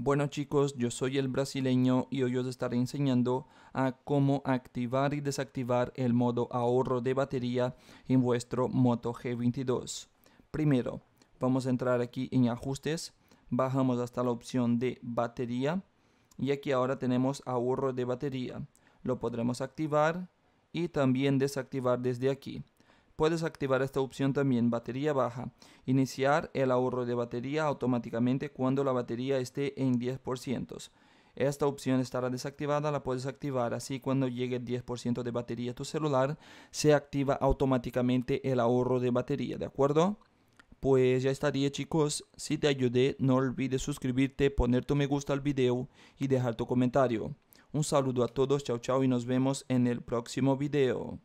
Bueno chicos, yo soy el brasileño y hoy os estaré enseñando a cómo activar y desactivar el modo ahorro de batería en vuestro Moto G22. Primero, vamos a entrar aquí en ajustes, bajamos hasta la opción de batería y aquí ahora tenemos ahorro de batería. Lo podremos activar y también desactivar desde aquí. Puedes activar esta opción también, batería baja. Iniciar el ahorro de batería automáticamente cuando la batería esté en 10%. Esta opción estará desactivada, la puedes activar así cuando llegue el 10% de batería a tu celular, se activa automáticamente el ahorro de batería, ¿de acuerdo? Pues ya estaría chicos, si te ayudé no olvides suscribirte, poner tu me gusta al video y dejar tu comentario. Un saludo a todos, chao chao y nos vemos en el próximo video.